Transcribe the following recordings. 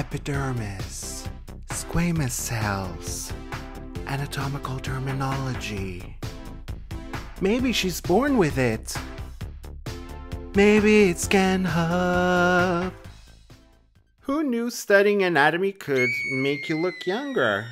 epidermis, squamous cells, anatomical terminology. Maybe she's born with it. Maybe it's Scan Hub. Who knew studying anatomy could make you look younger?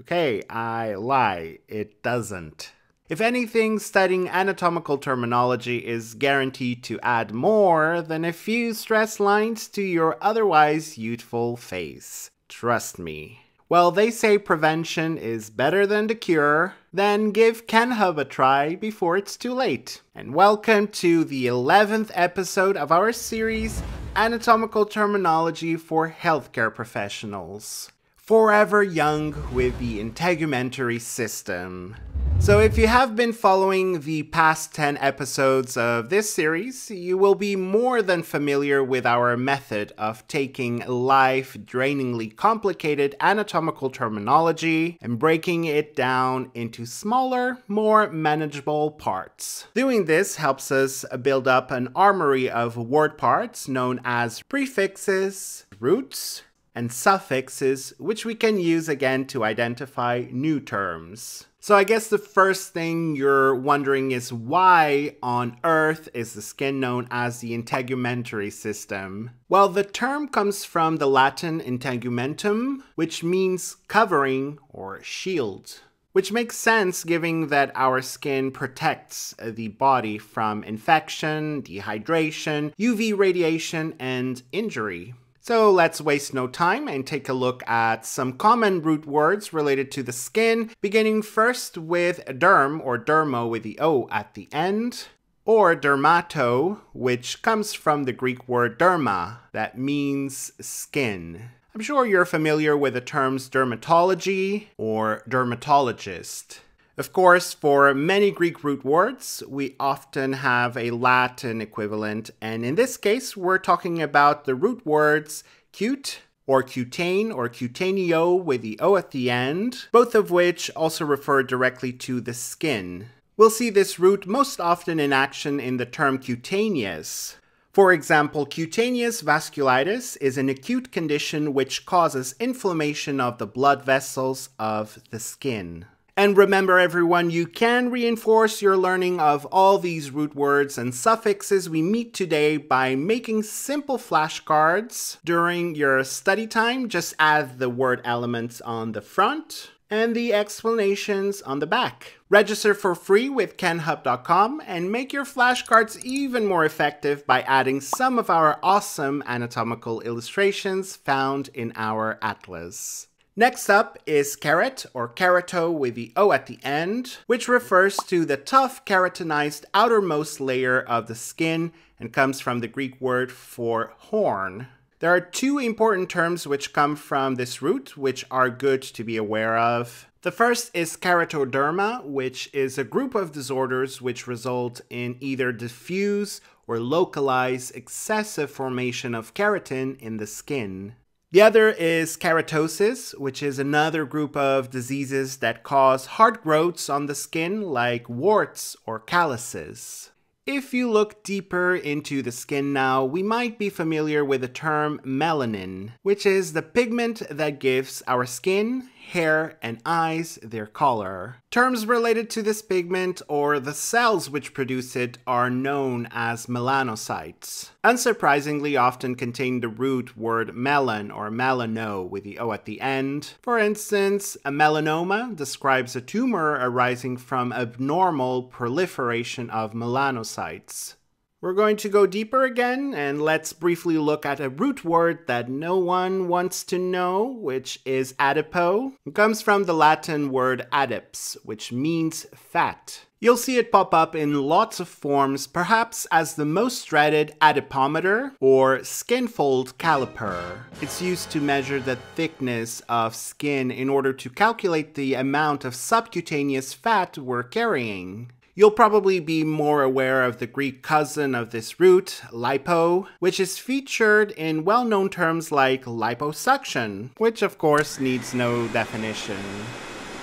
Okay, I lie. It doesn't. If anything, studying anatomical terminology is guaranteed to add more than a few stress lines to your otherwise youthful face. Trust me. Well, they say prevention is better than the cure, then give Kenhub a try before it's too late. And welcome to the 11th episode of our series, Anatomical Terminology for Healthcare Professionals. Forever young with the integumentary system. So, if you have been following the past 10 episodes of this series, you will be more than familiar with our method of taking life drainingly complicated anatomical terminology and breaking it down into smaller, more manageable parts. Doing this helps us build up an armory of word parts known as prefixes, roots, and suffixes, which we can use again to identify new terms. So I guess the first thing you're wondering is why on earth is the skin known as the integumentary system? Well, the term comes from the Latin integumentum, which means covering or shield. Which makes sense given that our skin protects the body from infection, dehydration, UV radiation, and injury. So let's waste no time and take a look at some common root words related to the skin, beginning first with derm or dermo with the O at the end, or dermato, which comes from the Greek word derma, that means skin. I'm sure you're familiar with the terms dermatology or dermatologist. Of course, for many Greek root words, we often have a Latin equivalent, and in this case, we're talking about the root words cute or cutane or cutaneo with the o at the end, both of which also refer directly to the skin. We'll see this root most often in action in the term cutaneous. For example, cutaneous vasculitis is an acute condition which causes inflammation of the blood vessels of the skin. And remember everyone, you can reinforce your learning of all these root words and suffixes we meet today by making simple flashcards. During your study time, just add the word elements on the front and the explanations on the back. Register for free with Kenhub.com and make your flashcards even more effective by adding some of our awesome anatomical illustrations found in our atlas. Next up is carrot or carato with the O at the end, which refers to the tough keratinized outermost layer of the skin and comes from the Greek word for horn. There are two important terms which come from this root which are good to be aware of. The first is keratoderma, which is a group of disorders which result in either diffuse or localized excessive formation of keratin in the skin. The other is keratosis, which is another group of diseases that cause hard growths on the skin like warts or calluses. If you look deeper into the skin now, we might be familiar with the term melanin, which is the pigment that gives our skin, hair, and eyes, their color. Terms related to this pigment or the cells which produce it are known as melanocytes. Unsurprisingly often contain the root word melan or melano with the O at the end. For instance, a melanoma describes a tumor arising from abnormal proliferation of melanocytes. We're going to go deeper again and let's briefly look at a root word that no one wants to know, which is adipo. It comes from the Latin word adips, which means fat. You'll see it pop up in lots of forms, perhaps as the most dreaded adipometer or skinfold caliper. It's used to measure the thickness of skin in order to calculate the amount of subcutaneous fat we're carrying. You'll probably be more aware of the Greek cousin of this root, lipo, which is featured in well-known terms like liposuction, which of course needs no definition.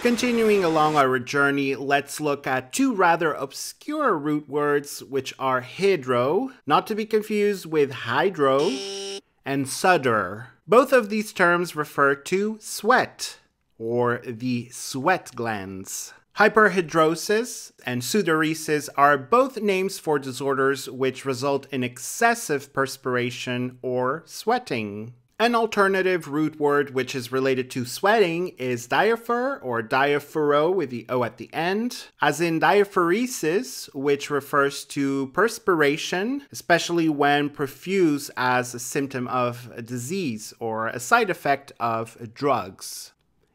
Continuing along our journey, let's look at two rather obscure root words, which are hydro, not to be confused with hydro, and sudor. Both of these terms refer to sweat, or the sweat glands. Hyperhidrosis and pseudoresis are both names for disorders which result in excessive perspiration or sweating. An alternative root word which is related to sweating is diaphor or diaphoro with the O at the end, as in diaphoresis, which refers to perspiration, especially when profuse as a symptom of a disease or a side effect of drugs.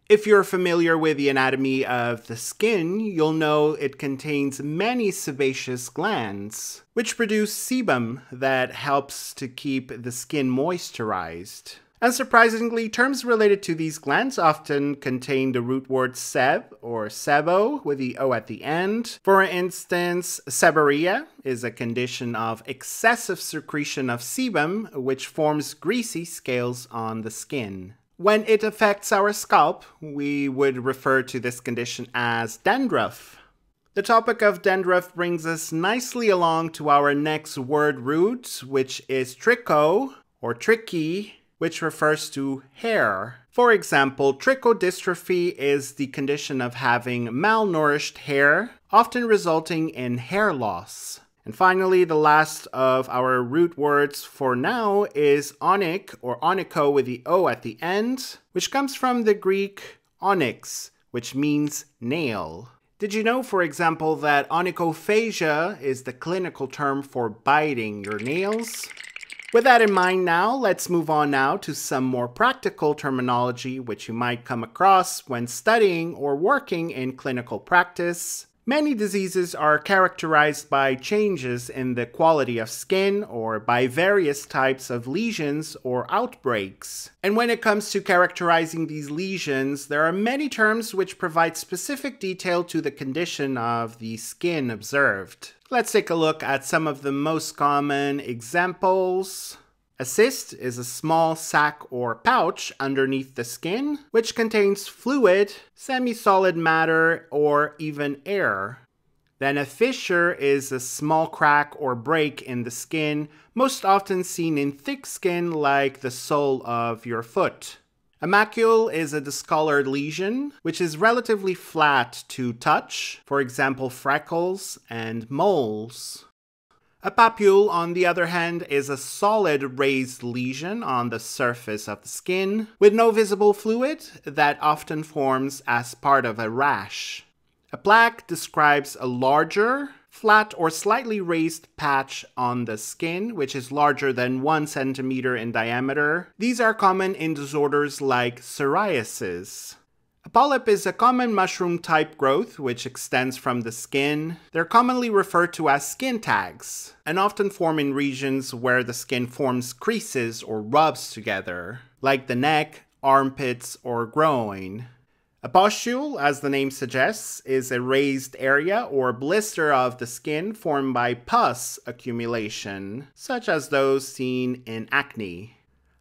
If you're familiar with the anatomy of the skin, you'll know it contains many sebaceous glands, which produce sebum that helps to keep the skin moisturized. Unsurprisingly, terms related to these glands often contain the root word seb or sebo with the O at the end. For instance, seborrhea is a condition of excessive secretion of sebum, which forms greasy scales on the skin. When it affects our scalp, we would refer to this condition as dandruff. The topic of dandruff brings us nicely along to our next word root, which is tricho or tricky, which refers to hair. For example, trichodystrophy is the condition of having malnourished hair, often resulting in hair loss. And finally, the last of our root words for now is onic or onico with the O at the end, which comes from the Greek onyx, which means nail. Did you know, for example, that onychophagia is the clinical term for biting your nails? With that in mind now, let's move on now to some more practical terminology which you might come across when studying or working in clinical practice. Many diseases are characterized by changes in the quality of skin or by various types of lesions or outbreaks. And when it comes to characterizing these lesions, there are many terms which provide specific detail to the condition of the skin observed. Let's take a look at some of the most common examples. A cyst is a small sac or pouch underneath the skin, which contains fluid, semi-solid matter, or even air. Then a fissure is a small crack or break in the skin, most often seen in thick skin like the sole of your foot. A macule is a discolored lesion, which is relatively flat to touch, for example freckles and moles. A papule, on the other hand, is a solid raised lesion on the surface of the skin with no visible fluid that often forms as part of a rash. A plaque describes a larger, flat or slightly raised patch on the skin, which is larger than one centimeter in diameter. These are common in disorders like psoriasis. A polyp is a common mushroom type growth which extends from the skin. They're commonly referred to as skin tags and often form in regions where the skin forms creases or rubs together, like the neck, armpits, or groin. A pustule, as the name suggests, is a raised area or blister of the skin formed by pus accumulation, such as those seen in acne.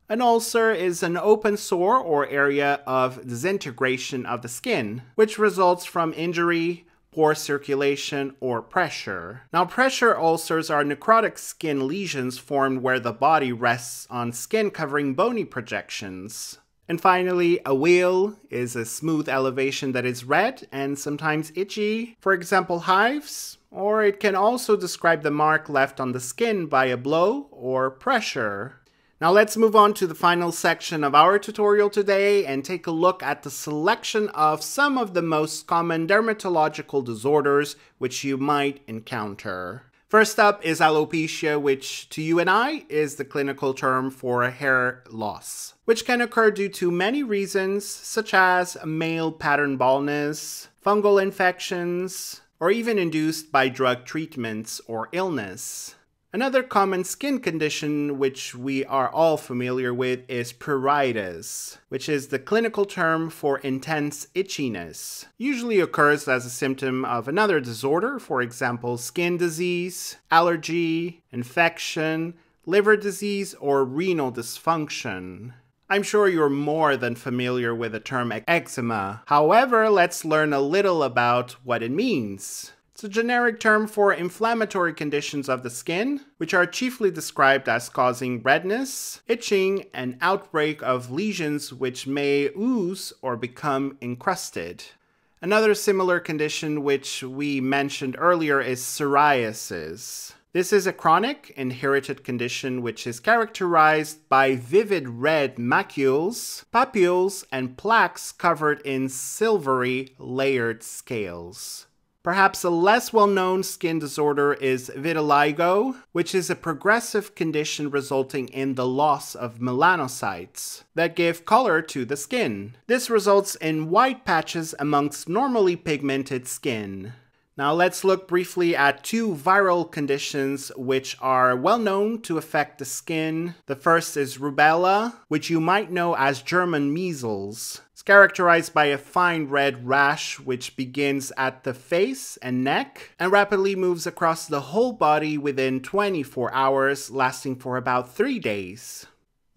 An ulcer is an open sore or area of disintegration of the skin, which results from injury, poor circulation, or pressure. Now, pressure ulcers are necrotic skin lesions formed where the body rests on skin covering bony projections. And finally, a wheal is a smooth elevation that is red and sometimes itchy, for example, hives, or it can also describe the mark left on the skin by a blow or pressure. Now let's move on to the final section of our tutorial today and take a look at the selection of some of the most common dermatological disorders which you might encounter. First up is alopecia, which to you and I is the clinical term for hair loss, which can occur due to many reasons such as male pattern baldness, fungal infections, or even induced by drug treatments or illness. Another common skin condition which we are all familiar with is pruritus, which is the clinical term for intense itchiness. Usually occurs as a symptom of another disorder, for example, skin disease, allergy, infection, liver disease, or renal dysfunction. I'm sure you're more than familiar with the term eczema. However, let's learn a little about what it means. It's a generic term for inflammatory conditions of the skin, which are chiefly described as causing redness, itching, and outbreak of lesions which may ooze or become encrusted. Another similar condition which we mentioned earlier is psoriasis. This is a chronic, inherited condition which is characterized by vivid red macules, papules, and plaques covered in silvery layered scales. Perhaps a less well known skin disorder is vitiligo, which is a progressive condition resulting in the loss of melanocytes that give color to the skin. This results in white patches amongst normally pigmented skin. Now let's look briefly at two viral conditions which are well known to affect the skin. The first is rubella, which you might know as German measles. It's characterized by a fine red rash which begins at the face and neck and rapidly moves across the whole body within 24 hours, lasting for about 3 days.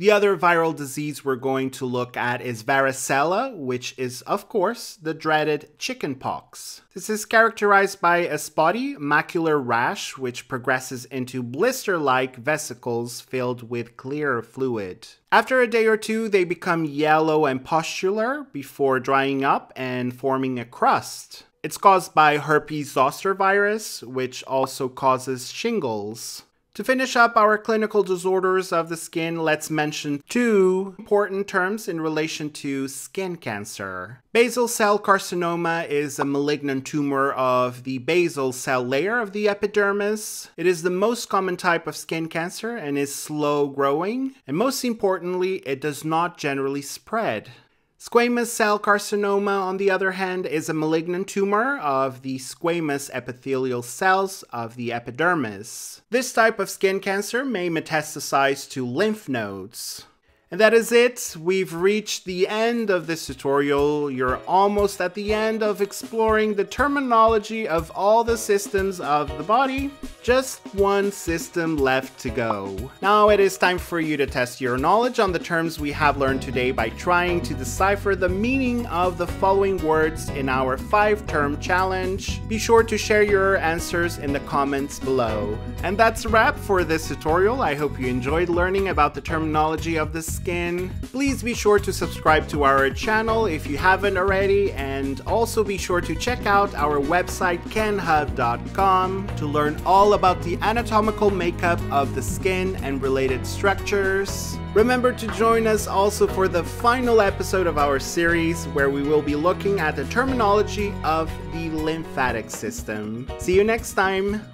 The other viral disease we're going to look at is varicella, which is, of course, the dreaded chickenpox. This is characterized by a spotty macular rash, which progresses into blister-like vesicles filled with clear fluid. After a day or two, they become yellow and pustular before drying up and forming a crust. It's caused by herpes zoster virus, which also causes shingles. To finish up our clinical disorders of the skin, let's mention two important terms in relation to skin cancer. Basal cell carcinoma is a malignant tumor of the basal cell layer of the epidermis. It is the most common type of skin cancer and is slow growing, and most importantly, it does not generally spread. Squamous cell carcinoma, on the other hand, is a malignant tumor of the squamous epithelial cells of the epidermis. This type of skin cancer may metastasize to lymph nodes. And that is it, we've reached the end of this tutorial. You're almost at the end of exploring the terminology of all the systems of the body. Just one system left to go. Now it is time for you to test your knowledge on the terms we have learned today by trying to decipher the meaning of the following words in our five term challenge. Be sure to share your answers in the comments below. And that's a wrap for this tutorial. I hope you enjoyed learning about the terminology of this skin. Please be sure to subscribe to our channel if you haven't already and also be sure to check out our website kenhub.com to learn all about the anatomical makeup of the skin and related structures. Remember to join us also for the final episode of our series where we will be looking at the terminology of the lymphatic system. See you next time!